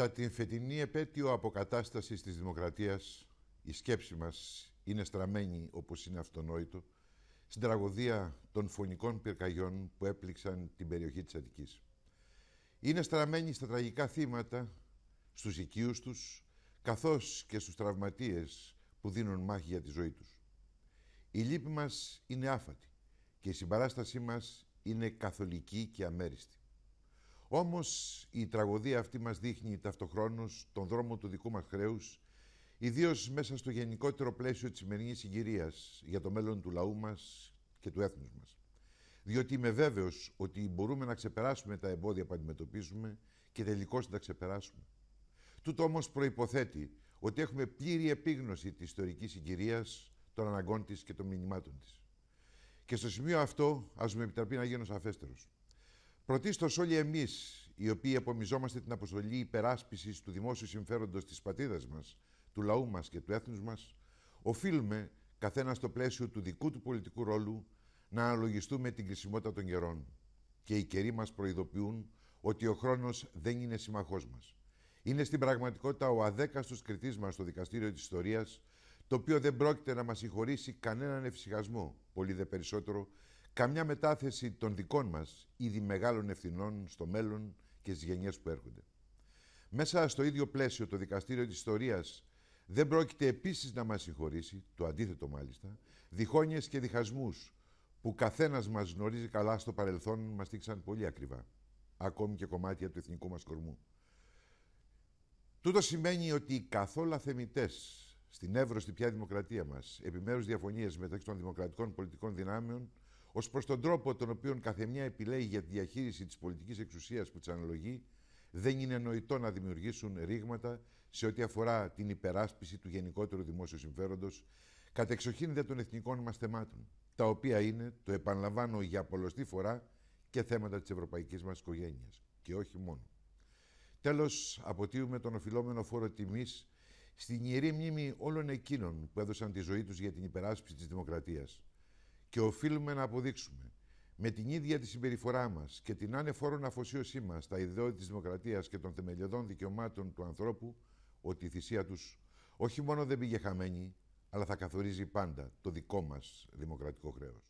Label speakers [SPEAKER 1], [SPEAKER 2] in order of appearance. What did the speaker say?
[SPEAKER 1] Κατά την φετινή επέτειο αποκατάστασης της δημοκρατίας, η σκέψη μας είναι στραμμένη, όπως είναι αυτονόητο, στην τραγωδία των φωνικών πυρκαγιών που έπληξαν την περιοχή της Αττικής. Είναι στραμμένη στα τραγικά θύματα, στους οικείους τους, καθώς και στους τραυματίες που δίνουν μάχη για τη ζωή τους. Η λύπη μας είναι άφατη και η συμπαράστασή μας είναι καθολική και αμέριστη. Όμως η τραγωδία αυτή μας δείχνει ταυτοχρόνως τον δρόμο του δικού μας χρέους, ιδίως μέσα στο γενικότερο πλαίσιο της σημερινής συγκυρίας για το μέλλον του λαού μας και του έθνους μας. Διότι είμαι βέβαιος ότι μπορούμε να ξεπεράσουμε τα εμπόδια που αντιμετωπίζουμε και τελικώς να τα ξεπεράσουμε. Τούτο όμως προϋποθέτει ότι έχουμε πλήρη επίγνωση της ιστορικής συγκυρίας, των αναγκών της και των μηνυμάτων της. Και στο σημείο αυτό ας μου επιτραπεί να γίνω σαφέστερος. Πρωτίστως όλοι εμείς, οι οποίοι απομιζόμαστε την αποστολή υπεράσπισης του δημόσιου συμφέροντος της πατρίδας μας, του λαού μας και του έθνους μας, οφείλουμε, καθένα στο πλαίσιο του δικού του πολιτικού ρόλου, να αναλογιστούμε την κρισιμότητα των καιρών. Και οι καιροί μας προειδοποιούν ότι ο χρόνος δεν είναι συμμαχός μας. Είναι στην πραγματικότητα ο αδέκαστος κριτής μας στο δικαστήριο της ιστορίας, το οποίο δεν πρόκειται να μας συγχωρήσει κανέναν ευσυχασμό, πολύ δε περισσότερο Καμιά μετάθεση των δικών μας, ήδη μεγάλων ευθυνών στο μέλλον και στις γενιές που έρχονται. Μέσα στο ίδιο πλαίσιο το Δικαστήριο της Ιστορίας δεν πρόκειται επίσης να μας συγχωρήσει, το αντίθετο μάλιστα, διχόνιες και διχασμούς που καθένας μας γνωρίζει καλά στο παρελθόν μας στήξαν πολύ ακριβά, ακόμη και κομμάτια του εθνικού μας κορμού. Τούτο σημαίνει ότι οι καθόλου αθεμητές στην εύρωστη πια δημοκρατία μας, επιμέρους διαφωνίες μεταξύ των δημοκρατικών πολιτικών δυνάμεων, Ως προς τον τρόπο τον οποίο καθεμιά επιλέγει για τη διαχείριση της πολιτικής εξουσίας που της αναλογεί, δεν είναι νοητό να δημιουργήσουν ρήγματα σε ό,τι αφορά την υπεράσπιση του γενικότερου δημόσιου συμφέροντος, εξοχήν δε των εθνικών μας θεμάτων, τα οποία είναι, το επαναλαμβάνω για πολλωστή φορά, και θέματα της ευρωπαϊκής μας οικογένειας. Και όχι μόνο. Τέλος, αποτείουμε τον οφειλόμενο φόρο τιμής στην ιερή μνήμη όλων εκείνων που έδωσαν τη ζωή τους για την υπεράσπιση της δημοκρατίας και οφείλουμε να αποδείξουμε με την ίδια τη συμπεριφορά μας και την ανεφόρον αφοσίωσή μας στα ιδεώδη της δημοκρατίας και των θεμελιωδών δικαιωμάτων του ανθρώπου, ότι η θυσία τους όχι μόνο δεν πήγε χαμένη, αλλά θα καθορίζει πάντα το δικό μας δημοκρατικό χρέος.